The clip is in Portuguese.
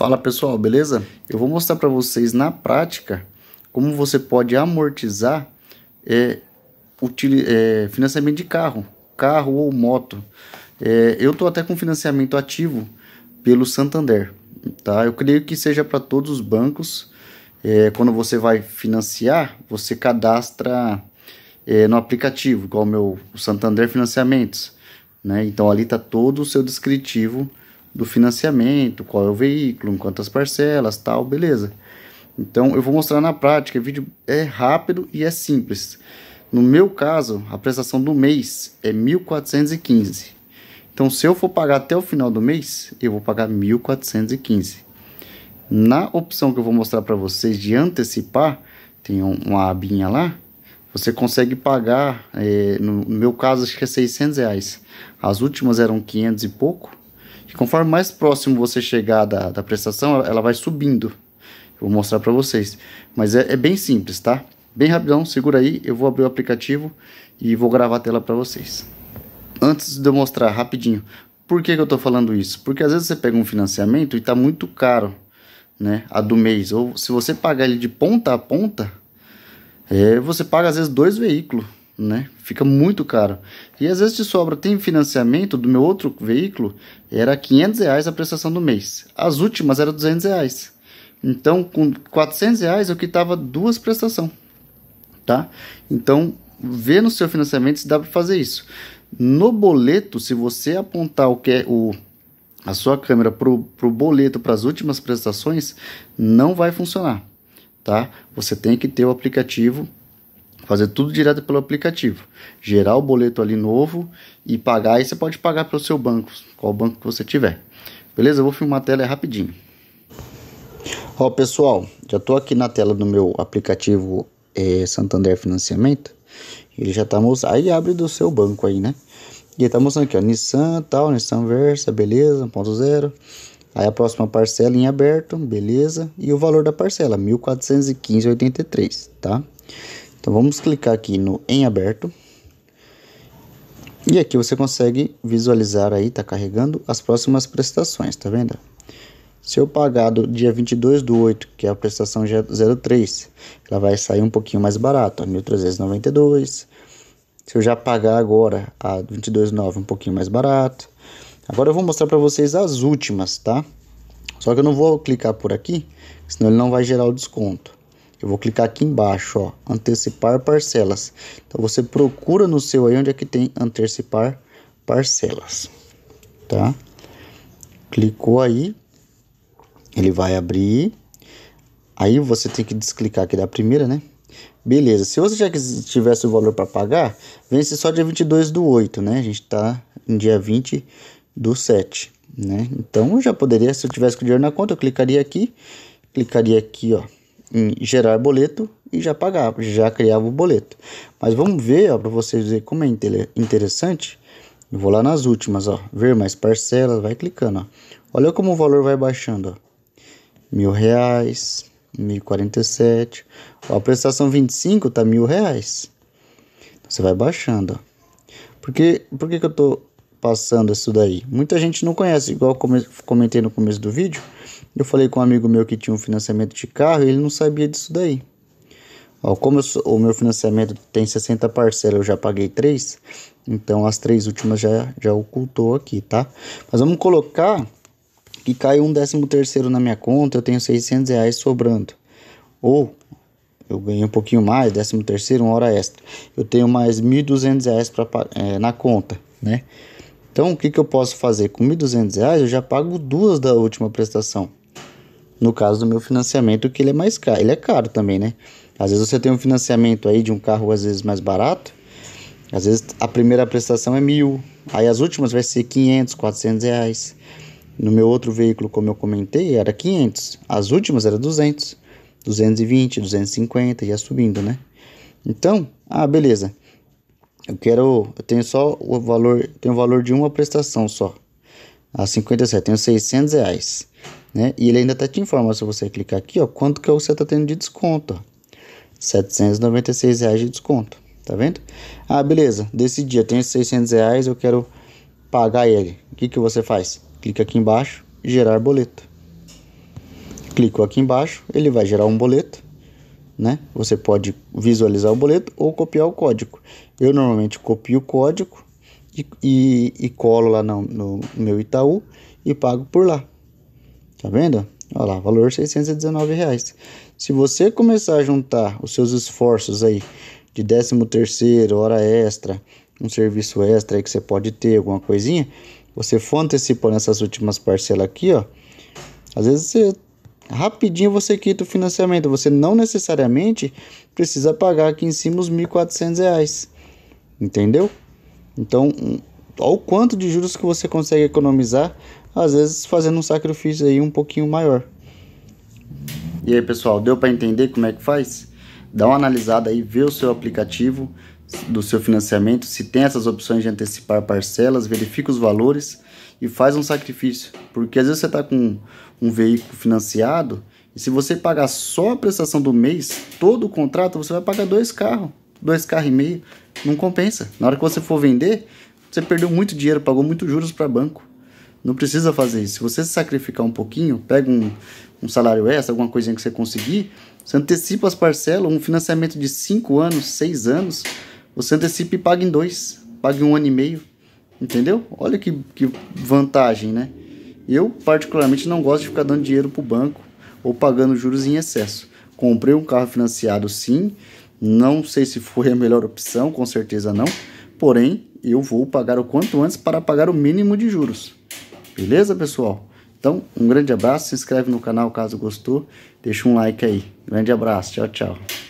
Fala pessoal, beleza? Eu vou mostrar para vocês na prática como você pode amortizar é, é, financiamento de carro, carro ou moto. É, eu estou até com financiamento ativo pelo Santander. Tá? Eu creio que seja para todos os bancos. É, quando você vai financiar, você cadastra é, no aplicativo, igual o meu o Santander Financiamentos. Né? Então ali está todo o seu descritivo do financiamento, qual é o veículo, quantas parcelas, tal, beleza. Então eu vou mostrar na prática, o é vídeo é rápido e é simples. No meu caso, a prestação do mês é 1415. Então se eu for pagar até o final do mês, eu vou pagar 1415. Na opção que eu vou mostrar para vocês de antecipar, tem uma abinha lá, você consegue pagar, é, no meu caso acho que é 600 reais. As últimas eram 500 e pouco, e conforme mais próximo você chegar da, da prestação, ela vai subindo. Eu vou mostrar para vocês. Mas é, é, bem simples, tá? Bem rapidão, segura aí, eu vou abrir o aplicativo e vou gravar a tela para vocês. Antes de eu mostrar rapidinho, por que, que eu estou falando isso? Porque às vezes você pega um financiamento e está muito caro, né? A do mês. Ou se você pagar ele de ponta a ponta, é, você paga às vezes dois veículos né? Fica muito caro. E às vezes de sobra, tem financiamento do meu outro veículo, era 500 reais a prestação do mês. As últimas eram 200 reais. Então, com 400 reais eu quitava duas prestações, tá? Então, vê no seu financiamento se dá para fazer isso. No boleto, se você apontar o que é o a sua câmera pro pro boleto para as últimas prestações, não vai funcionar, tá? Você tem que ter o aplicativo fazer tudo direto pelo aplicativo. Gerar o boleto ali novo e pagar. Aí você pode pagar pelo seu banco, qual banco que você tiver. Beleza? Eu vou filmar a tela rapidinho. Ó, pessoal, já estou aqui na tela do meu aplicativo é, Santander Financiamento. Ele já está mostrando. Aí abre do seu banco aí, né? E tá mostrando aqui, ó, Nissan, tal, Nissan Versa, beleza, 1.0. Aí a próxima parcela em aberto, beleza. E o valor da parcela, 1415,83, tá? Então vamos clicar aqui no em aberto. E aqui você consegue visualizar aí, tá carregando as próximas prestações, tá vendo? Se eu pagar do dia 22 do 8, que é a prestação 03, ela vai sair um pouquinho mais barata, 1.392. Se eu já pagar agora a 22.9, um pouquinho mais barato. Agora eu vou mostrar para vocês as últimas, tá? Só que eu não vou clicar por aqui, senão ele não vai gerar o desconto. Eu vou clicar aqui embaixo, ó, antecipar parcelas. Então você procura no seu aí onde é que tem antecipar parcelas, tá? Clicou aí, ele vai abrir. Aí você tem que desclicar aqui da primeira, né? Beleza, se você já tivesse o valor para pagar, vence só dia 22 do 8, né? A gente tá em dia 20 do 7, né? Então eu já poderia, se eu tivesse o dinheiro na conta, eu clicaria aqui, clicaria aqui, ó, em gerar boleto e já pagava, já criava o boleto. Mas vamos ver ó, para vocês verem como é interessante. Eu vou lá nas últimas, ó, ver mais parcelas, vai clicando, ó. Olha como o valor vai baixando, ó. Mil reais, mil quarenta e sete. A prestação 25 tá mil reais. Você vai baixando, ó. Porque, por que, que eu tô passando isso daí. Muita gente não conhece, igual comentei no começo do vídeo. Eu falei com um amigo meu que tinha um financiamento de carro e ele não sabia disso daí. Ó, como sou, o meu financiamento tem 60 parcelas, eu já paguei três, então as três últimas já, já ocultou aqui, tá? Mas vamos colocar que caiu um décimo terceiro na minha conta, eu tenho 600 reais sobrando. Ou eu ganhei um pouquinho mais, décimo terceiro, uma hora extra. Eu tenho mais 1.200 reais pra, é, na conta, né? Então, o que, que eu posso fazer? Com R$ 1.200 eu já pago duas da última prestação. No caso do meu financiamento, que ele é mais caro. Ele é caro também, né? Às vezes você tem um financiamento aí de um carro, às vezes, mais barato. Às vezes a primeira prestação é mil, aí as últimas vai ser 500, 400 reais. No meu outro veículo, como eu comentei, era 500, as últimas era 200, 220, 250, ia subindo, né? Então, ah, beleza. Eu quero, eu tenho só o valor, tenho o valor de uma prestação só. A 57, tenho 600 reais, né? E ele ainda tá te informando se você clicar aqui, ó, quanto que é você tá tendo de desconto, ó. 796 reais de desconto, tá vendo? Ah, beleza, decidi, eu tenho 600 reais, eu quero pagar ele. O que que você faz? Clica aqui embaixo, gerar boleto. Clico aqui embaixo, ele vai gerar um boleto né? Você pode visualizar o boleto ou copiar o código. Eu normalmente copio o código e, e, e colo lá no, no, meu Itaú e pago por lá. Tá vendo? Olha lá, valor 619 reais. Se você começar a juntar os seus esforços aí de 13 terceiro, hora extra, um serviço extra aí que você pode ter, alguma coisinha, você for antecipando essas últimas parcelas aqui, ó. Às vezes você Rapidinho você quita o financiamento. Você não necessariamente precisa pagar aqui em cima os R$ 1.400. Entendeu? Então, ao quanto de juros que você consegue economizar, às vezes fazendo um sacrifício aí um pouquinho maior. E aí, pessoal, deu para entender como é que faz? Dá uma analisada aí, vê o seu aplicativo do seu financiamento, se tem essas opções de antecipar parcelas, verifica os valores e faz um sacrifício. Porque às vezes você está com um veículo financiado e se você pagar só a prestação do mês, todo o contrato, você vai pagar dois carros, dois carros e meio. Não compensa. Na hora que você for vender, você perdeu muito dinheiro, pagou muitos juros para banco. Não precisa fazer isso. Se você se sacrificar um pouquinho, pega um, um salário extra, alguma coisinha que você conseguir, você antecipa as parcelas, um financiamento de 5 anos, 6 anos, você antecipa e paga em dois, paga em um ano e meio. Entendeu? Olha que, que vantagem, né? Eu, particularmente, não gosto de ficar dando dinheiro para o banco ou pagando juros em excesso. Comprei um carro financiado, sim. Não sei se foi a melhor opção, com certeza não. Porém, eu vou pagar o quanto antes para pagar o mínimo de juros. Beleza, pessoal? Então, um grande abraço. Se inscreve no canal caso gostou. Deixa um like aí. Grande abraço. Tchau, tchau.